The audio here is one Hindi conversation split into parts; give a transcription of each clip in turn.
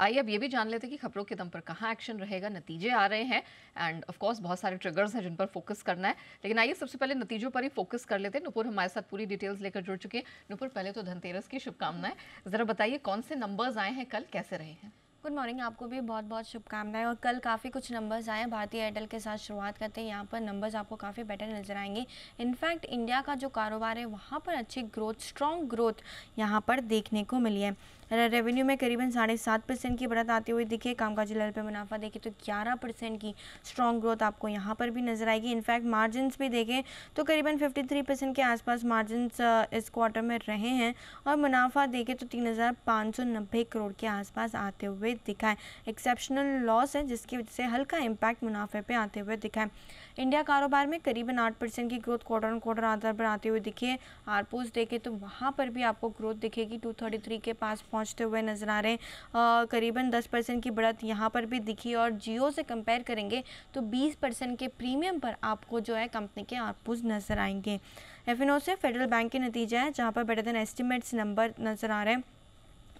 आइए अब ये भी जान लेते हैं कि खबरों के दम पर कहाँ एक्शन रहेगा नतीजे आ रहे हैं एंड ऑफकोर्स बहुत सारे ट्रिगर्स हैं जिन पर फोकस करना है लेकिन आइए सबसे पहले नतीजों पर ही फोकस कर लेते हैं नुपुर हमारे साथ पूरी डिटेल्स लेकर जुड़ चुके हैं नुपुर पहले तो धनतेरस की शुभकामनाएं ज़रा बताइए कौन से नंबर्स आए हैं कल कैसे रहे हैं गुड मॉर्निंग आपको भी बहुत बहुत शुभकामनाएं और कल काफ़ी कुछ नंबर्स आए हैं भारतीय एयरटेल के साथ शुरुआत करते हैं यहाँ पर नंबर्स आपको काफ़ी बेटर नजर आएंगे इनफैक्ट इंडिया का जो कारोबार है वहाँ पर अच्छी ग्रोथ स्ट्रॉन्ग ग्रोथ यहाँ पर देखने को मिली है रेवेन्यू में करीबन साढ़े सात परसेंट की बढ़त आती हुई दिखे कामकाजी लेवल पर मुनाफा देखे तो ग्यारह परसेंट की स्ट्रॉन्ग ग्रोथ आपको यहाँ पर भी नजर आएगी इनफैक्ट मार्जिनस भी देखें तो करीबन फिफ्टी थ्री परसेंट के आसपास मार्जिनस इस क्वार्टर में रहे हैं और मुनाफा देखे तो तीन हज़ार पाँच सौ नब्बे करोड़ के आसपास आते हुए अधिक दिखा है एक्सेप्शनल लॉस है जिसकी वजह से हल्का इम्पैक्ट मुनाफे पे आते हुए दिखा है इंडिया कारोबार में करीबन आठ परसेंट की ग्रोथ क्वार्टर ऑन क्वार्टर आधार पर आते हुए दिखी है आरपोज देखें तो वहाँ पर भी आपको ग्रोथ दिखेगी टू थर्टी थ्री के पास पहुँचते हुए नजर आ रहे हैं करीबन दस परसेंट की बढ़त यहाँ पर भी दिखी और जियो से कंपेयर करेंगे तो बीस परसेंट के प्रीमियम पर आपको जो है कंपनी के आरपोज नजर आएंगे एफ से फेडरल बैंक के नतीजा है जहाँ पर बेटर देन एस्टिमेट्स नंबर नज़र आ रहे हैं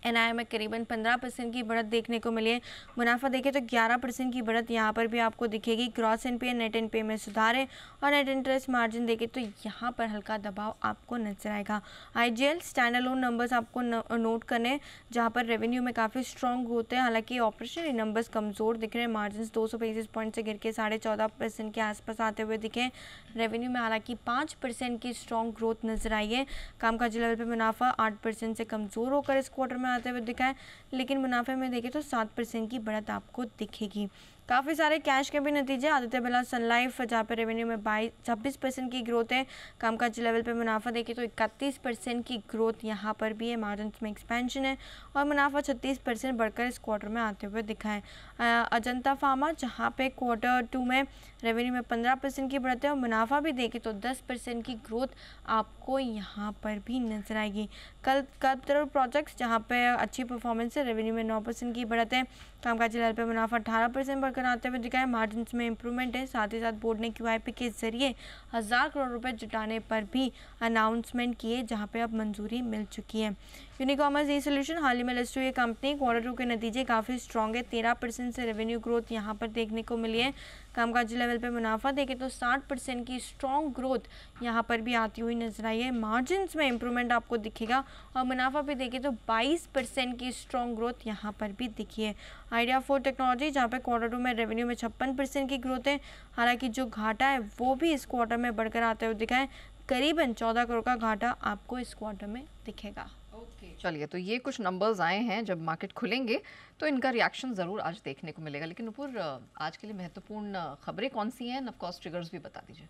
एन आई में करीबन पंद्रह परसेंट की बढ़त देखने को मिली है मुनाफा देखें तो ग्यारह परसेंट की बढ़त यहाँ पर भी आपको दिखेगी gross NPA net NPA में सुधार है और नेट इंटरेस्ट मार्जिन देखें तो यहाँ पर हल्का दबाव आपको नजर आएगा I G L loan numbers आपको नोट करने जहाँ पर रेवेन्यू में काफ़ी स्ट्रॉन्ग होते हैं हालांकि ऑपरेशन नंबर्स कमज़ोर दिख रहे हैं मार्जिन दो सौ बेसिस पॉइंट से गिर के साढ़े चौदह परसेंट के आसपास आते हुए दिखे रेवेन्यू में हालांकि पाँच परसेंट की स्ट्रॉन्ग ग्रोथ नजर आई है कामकाजी लेवल पर मुनाफा आठ परसेंट से कमज़ोर होकर इस क्वार्टर में आते हुए दिखा है लेकिन मुनाफे में देखें तो सात परसेंट की बढ़त आपको दिखेगी काफ़ी सारे कैश के भी नतीजे आदित्य सन सनलाइफ जहाँ पर रेवेन्यू में बाईस छब्बीस परसेंट की ग्रोथ है कामकाज लेवल पर मुनाफा देखिए तो इकतीस परसेंट की ग्रोथ यहाँ पर भी है मार्जिन में एक्सपेंशन है और मुनाफा छत्तीस परसेंट बढ़कर इस क्वार्टर में आते हुए दिखा है अजंता फार्मा जहाँ पे क्वार्टर टू में रेवेन्यू में पंद्रह परसेंट की बढ़त है और मुनाफा भी देखें तो दस परसेंट की ग्रोथ आपको यहाँ पर भी नजर आएगी कल कल प्रोजेक्ट्स जहाँ पे अच्छी परफॉर्मेंस है रेवेन्यू में नौ परसेंट की बढ़त है कामकाजी लाल पे मुनाफा अठारह परसेंट बढ़कर कराते हुए दिखाया मार्जिन में इंप्रूवमेंट है साथ ही साथ बोर्ड ने क्यू के जरिए हज़ार करोड़ रुपए जुटाने पर भी अनाउंसमेंट किए जहां पे अब मंजूरी मिल चुकी है यूनिकॉमर्स ई सोल्यूशन हाल ही में लिस्ट हुई कंपनी क्वार्टर टू के नतीजे काफ़ी स्ट्रॉन्ग है तेरह परसेंट से रेवेन्यू ग्रोथ यहाँ पर देखने को मिली है कामकाजी लेवल पे मुनाफा देखें तो 60 परसेंट की स्ट्रॉन्ग ग्रोथ यहाँ पर भी आती हुई नजर आई है मार्जिन में इम्प्रूवमेंट आपको दिखेगा और मुनाफा पे देखें तो 22 परसेंट की स्ट्रॉन्ग ग्रोथ यहाँ पर भी दिखी है आइडिया फोर टेक्नोलॉजी जहाँ पर क्वार्टर टू में रेवेन्यू में छप्पन परसेंट की ग्रोथ है हालांकि जो घाटा है वो भी इस क्वार्टर में बढ़कर आते हुए दिखा करीबन चौदह करोड़ का घाटा आपको इस क्वार्टर में दिखेगा चलिए तो ये कुछ नंबर्स आए हैं जब मार्केट खुलेंगे तो इनका रिएक्शन ज़रूर आज देखने को मिलेगा लेकिन नुपुर आज के लिए महत्वपूर्ण खबरें कौन सी हैं नफकॉस ट्रिगर्स भी बता दीजिए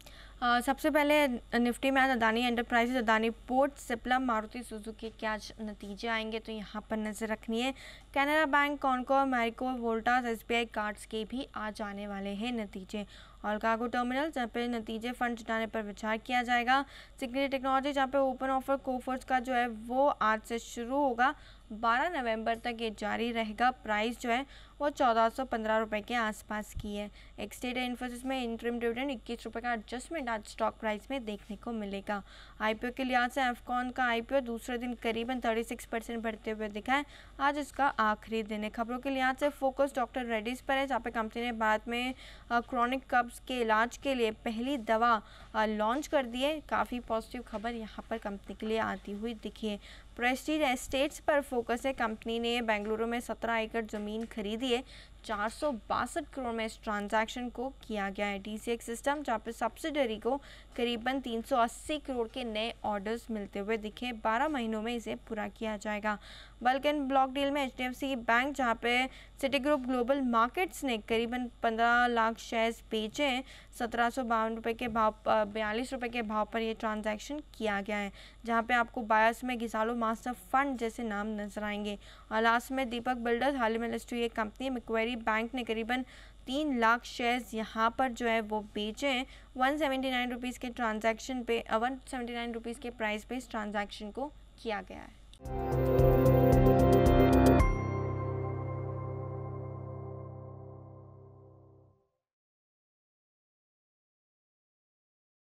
सबसे पहले निफ्टी में Adani Enterprises Adani Port Cipla Maruti Suzuki के आज नतीजे आएंगे तो यहाँ पर नज़र रखनी है Canara bank Concor Marico Voltas S cards के भी आज आने वाले हैं नतीजे और कार्गो टर्मिनल जहाँ पे नतीजे फंड जुटाने पर विचार किया जाएगा सिक्योरिटी टेक्नोलॉजी जहाँ पे ओपन ऑफर कोफर्स का जो है वो आज से शुरू होगा 12 नवंबर तक ये जारी रहेगा प्राइस जो है वो चौदह सौ पंद्रह रुपये के आसपास की है एक्सटेट इन्फोसिस में इंटरम डिविडेंड इक्कीस रुपये का एडजस्टमेंट आज स्टॉक प्राइस में देखने को मिलेगा आईपीओ के लिहाज से एफकॉन का आईपीओ दूसरे दिन करीबन थर्टी सिक्स परसेंट बढ़ते हुए दिखा है आज इसका आखिरी दिन है खबरों के लिहाज से फोकस डॉक्टर रेडीज पर है जहाँ पे कंपनी ने भारत में क्रॉनिक कब्ज के इलाज के लिए पहली दवा लॉन्च कर दी है काफ़ी पॉजिटिव खबर यहाँ पर कंपनी के लिए आती हुई दिखी है प्रेस्टीज एस्टेट्स पर फोकस है कंपनी ने बेंगलुरु में सत्रह एकड़ ज़मीन खरीदी लिए चार करोड़ में इस ट्रांजैक्शन को किया गया है डी सिस्टम जहाँ पर सब्सिडरी को करीबन 380 करोड़ के नए ऑर्डर्स मिलते हुए दिखे 12 महीनों में इसे पूरा किया जाएगा बल्कि ब्लॉक डील में एच बैंक जहाँ पे सिटी ग्रुप ग्लोबल मार्केट्स ने करीबन 15 लाख शेयर्स बेचे हैं सत्रह के भाव बयालीस रुपये के भाव पर यह ट्रांजेक्शन किया गया है जहाँ पर आपको बायस में घिसालो मास्टर फंड जैसे नाम नजर आएंगे और लास्ट में दीपक बिल्डर हाल ही में लिस्ट हुई कंपनी में करीब बैंक ने करीबन तीन लाख शेयर्स यहाँ पर जो है वो बेचे हैं वन सेवेंटी नाइन रुपीज़ के ट्रांजैक्शन पे वन सेवेंटी नाइन रुपीज़ के प्राइस पे इस ट्रांजैक्शन को किया गया है